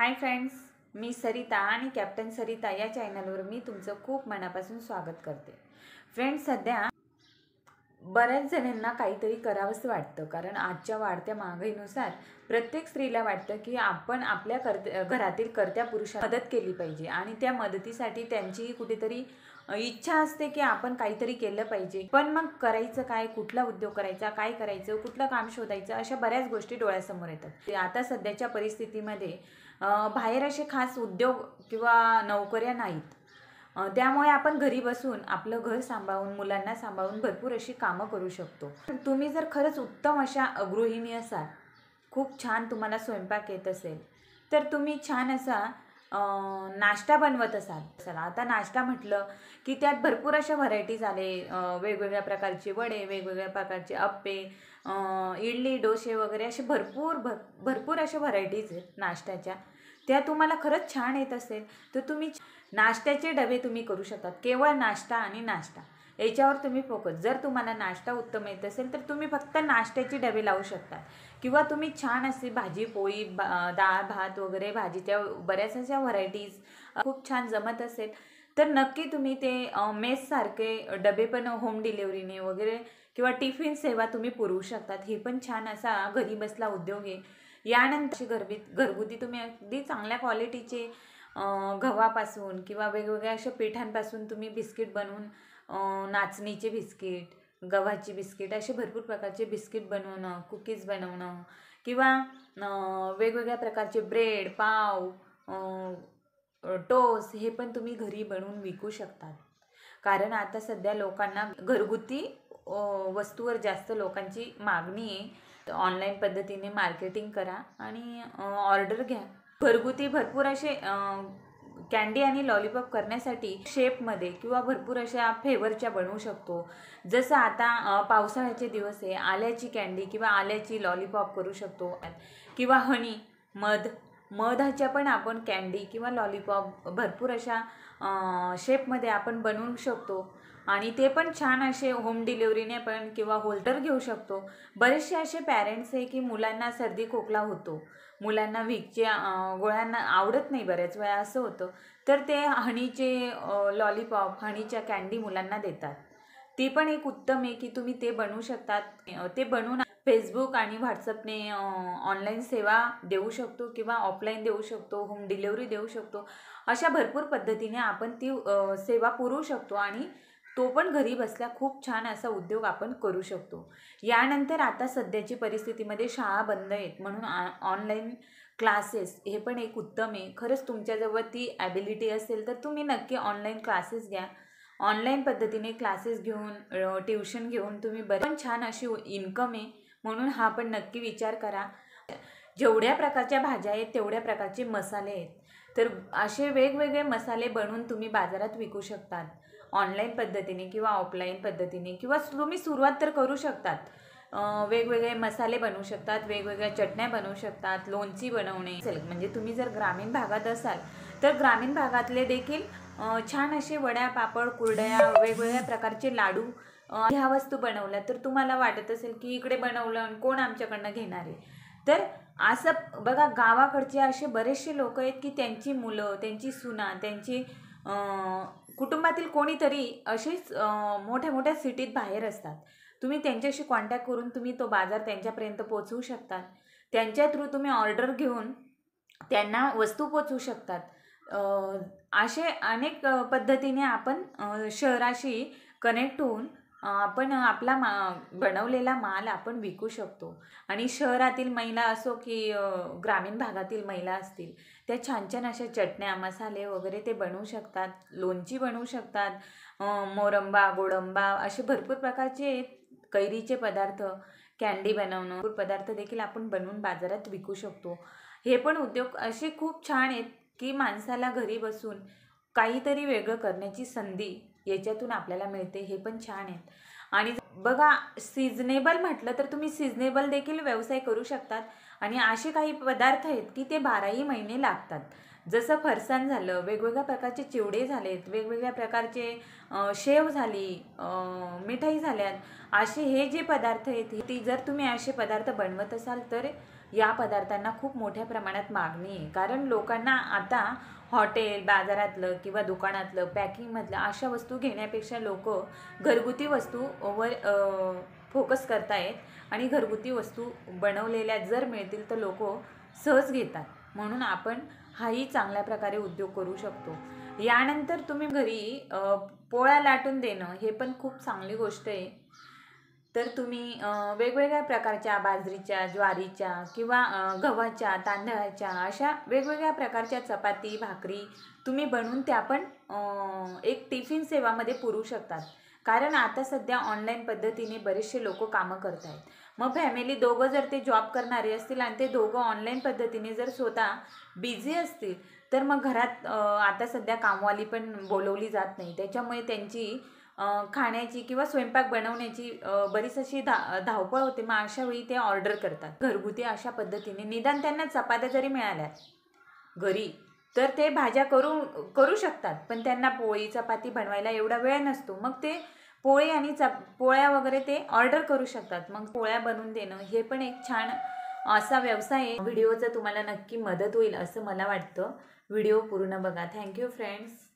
hi friends मी सरिता आणि captain Sarita या चॅनलवर मी तुमचं खूप मनापासून स्वागत करते फ्रेंड्स सध्या बऱ्याच जणांना काहीतरी करावंच वाटतं कारण आजच्या वाढत्या महागाईनुसार प्रत्येक स्त्रीला वाटतं की आपण आपल्या कर्त घरातील कर्त्या पुरुषा मदत केली पाहिजे आणि त्या मदतीसाठी त्यांची कुठेतरी इच्छा असते की आपण काहीतरी केलं पाहिजे पण मग करायचं काय कुठला उद्योग करायचा काय करायचं कुठलं काम शोधायचं अशा बऱ्याच गोष्टी डोळ्यासमोर येतात आता सध्याच्या परिस्थितीमध्ये बाहेर असे खास उद्योग किंवा नोकऱ्या नाहीत त्यामुळे आपण घरी बसून आपलं घर सांभाळून मुलांना सांभाळून भरपूर अशी कामं करू शकतो तुम्ही जर खरंच उत्तम अशा गृहिणी असाल खूप छान तुम्हाला स्वयंपाक येत असेल तर तुम्ही छान असा नाश्ता बनवत असाल चला आता नाश्ता म्हटलं की त्यात भरपूर अशा व्हरायटीज आले वेगवेगळ्या प्रकारचे वडे वेगवेगळ्या प्रकारचे अप्पे इडली डोसे वगैरे असे भरपूर भर भरपूर अशा व्हरायटीज आहेत नाश्त्याच्या त्या तुम्हाला खरंच छान येत असेल तर तुम्ही नाश्त्याचे डबे तुम्ही करू शकतात केवळ नाश्ता आणि नाश्ता याच्यावर तुम्ही फोकस जर तुम्हाला नाश्ता उत्तम येत असेल तर तुम्ही फक्त नाश्त्याचे डबे लावू शकता किंवा तुम्ही छान असे भाजी पोळी बा डाळ भात वगैरे भाजीच्या बऱ्याच अशा व्हरायटीज खूप छान जमत असेल तर नक्की तुम्ही ते मेससारखे डबे पण होम डिलेवरीने वगैरे किंवा टिफिन सेवा तुम्ही पुरवू शकतात हे पण छान असा घरी बसला उद्योग आहे यानंतर घरबी घरगुती तुम्ही अगदी चांगल्या क्वालिटीचे गव्हापासून किंवा वेगवेगळ्या अशा पिठांपासून तुम्ही बिस्किट बनवून नाचणीचे बिस्किट गव्हाची बिस्किट असे भरपूर प्रकारचे बिस्किट बनवणं कुकीज बनवणं किंवा वेगवेगळ्या प्रकारचे ब्रेड पाव टोस हे पण तुम्ही घरी बनवून विकू शकता कारण आता सध्या लोकांना घरगुती वस्तूवर जास्त लोकांची मागणी आहे तर ऑनलाईन पद्धतीने मार्केटिंग करा आणि ऑर्डर घ्या घरगुती भरपूर असे कॅन्डी आणि लॉलीपॉप करण्यासाठी शेपमध्ये किंवा भरपूर अशा फ्लेवरच्या बनवू शकतो जसं आता पावसाळ्याचे दिवस आहे आल्याची कॅन्डी किंवा आल्याची लॉलीपॉप करू शकतो किंवा हनी मध मधाच्या पण आपण कँडी किंवा लॉलीपॉप भरपूर अशा शेपमध्ये आपण बनवू शकतो आणि ते पण छान असे होम डिलिव्हरीने पण किंवा होल्टर घेऊ शकतो बरेचसे असे पॅरेंट्स आहे की मुलांना सर्दी खोकला होतो मुलांना व्हिकच्या गोळ्यांना आवडत नाही बऱ्याच वेळा असं होतं तर ते हनीचे लॉलीपॉप हनीच्या कँडी मुलांना देतात ती पण एक उत्तम आहे की तुम्ही ते बनवू शकतात ते बनवून फेसबुक आणि व्हॉट्सअपने ऑनलाईन सेवा देऊ शकतो किंवा ऑफलाईन देऊ शकतो होम डिलेवरी देऊ शकतो अशा भरपूर पद्धतीने आपण ती सेवा पुरवू शकतो आणि तो पण घरी बसल्या खूप छान असा उद्योग आपण करू शकतो यानंतर आता सध्याची परिस्थितीमध्ये शाळा बंद आहेत म्हणून ऑनलाईन क्लासेस हे पण एक उत्तम आहे खरंच तुमच्याजवळ ती ॲबिलिटी असेल तर तुम्ही नक्की ऑनलाईन क्लासेस घ्या ऑनलाईन पद्धतीने क्लासेस घेऊन ट्युशन घेऊन तुम्ही बरं पण छान अशी इन्कम आहे म्हणून हा पण नक्की विचार करा जेवढ्या प्रकारच्या भाज्या आहेत तेवढ्या प्रकारचे मसाले आहेत तर असे वेगवेगळे मसाले बनवून तुम्ही बाजारात विकू शकतात ऑनलाईन पद्धतीने किंवा ऑफलाईन पद्धतीने किंवा तुम्ही सुरुवात तर करू शकतात वेगवेगळे मसाले बनवू शकतात वेगवेगळ्या चटण्या बनवू शकतात लोणची बनवणे असेल म्हणजे तुम्ही जर ग्रामीण भागात असाल तर ग्रामीण भागातले देखील छान असे वड्या पापड कुरड्या वेगवेगळ्या प्रकारचे लाडू ह्या वस्तू बनवल्या तर तुम्हाला वाटत असेल की इकडे बनवलं आणि कोण आमच्याकडनं घेणार आहे तर असं बघा गावाकडचे असे बरेचसे लोक आहेत की त्यांची मुलं त्यांची सुना त्यांची कुटुंबातील कोणीतरी असेच मोठ्या मोठ्या सिटीत बाहेर असतात तुम्ही त्यांच्याशी कॉन्टॅक्ट करून तुम्ही तो बाजार त्यांच्यापर्यंत पोचवू शकतात त्यांच्या थ्रू तुम्ही ऑर्डर घेऊन त्यांना वस्तू पोचवू शकतात असे अनेक पद्धतीने आपण शहराशी कनेक्ट होऊन आपण आपला मा बनवलेला माल आपण विकू शकतो आणि शहरातील महिला असो की ग्रामीण भागातील महिला असतील त्या छान छान अशा चटण्या मसाले वगैरे ते बनवू शकतात लोणची बनवू शकतात मोरंबा गोडंबा असे भरपूर प्रकारचे कैरीचे पदार्थ कँडी बनवणं भरपूर पदार्थ देखील आपण बनवून बाजारात विकू शकतो हे पण उद्योग असे खूप छान आहेत की माणसाला घरी बसून काहीतरी वेगळं करण्याची संधी याच्यातून आपल्याला मिळते हे पण छान आहेत आणि बघा सिजनेबल म्हटलं तर तुम्ही सिजनेबल देखील व्यवसाय करू शकतात आणि असे काही पदार्थ आहेत की ते बाराही महिने लागतात जसं फरसाण झालं वेगवेगळ्या प्रकारचे चिवडे झालेत वेगवेगळ्या प्रकारचे शेव झाली मिठाई झाल्यात असे हे जे पदार्थ आहेत ती जर तुम्ही असे पदार्थ बनवत असाल तर या पदार्थांना खूप मोठ्या प्रमाणात मागणी आहे कारण लोकांना आता हॉटेल बाजारातलं किंवा दुकानातलं पॅकिंगमधलं अशा वस्तू घेण्यापेक्षा लोक घरगुती वस्तू व फोकस येत आणि घरगुती वस्तू बनवलेल्या जर मिळतील तर लोक सहज घेतात म्हणून आपण हाही चांगल्या प्रकारे उद्योग करू शकतो यानंतर तुम्ही घरी पोळ्या लाटून देणं हे पण खूप चांगली गोष्ट आहे तर तुम्ही वेगवेगळ्या प्रकारच्या बाजरीच्या ज्वारीच्या किंवा गव्हाच्या तांदळाच्या अशा वेगवेगळ्या प्रकारच्या चपाती भाकरी तुम्ही बनवून त्या पण एक टिफिन सेवामध्ये पुरू शकतात कारण आता सध्या ऑनलाईन पद्धतीने बरेचसे लोक कामं करत आहेत मग फॅमिली दोघं जर ते जॉब करणारे असतील आणि ते दोघं ऑनलाईन पद्धतीने जर स्वतः बिझी असतील तर मग घरात आता सध्या कामवाली पण बोलवली जात नाही त्याच्यामुळे त्यांची खाण्याची किंवा स्वयंपाक बनवण्याची बरीच अशी धा धावपळ होते मग अशा वेळी ते ऑर्डर करतात घरगुती अशा पद्धतीने निदान त्यांना चपात्या जरी मिळाल्या घरी तर ते भाज्या करू करू शकतात पण त्यांना पोळी चपाती बनवायला एवढा वेळ नसतो मग ते पोळी आणि चप पोळ्या वगैरे ते ऑर्डर करू शकतात मग पोळ्या बनवून देणं हे पण एक छान असा व्यवसाय आहे व्हिडिओचं तुम्हाला नक्की मदत होईल असं मला वाटतं व्हिडिओ पूर्ण बघा थँक्यू फ्रेंड्स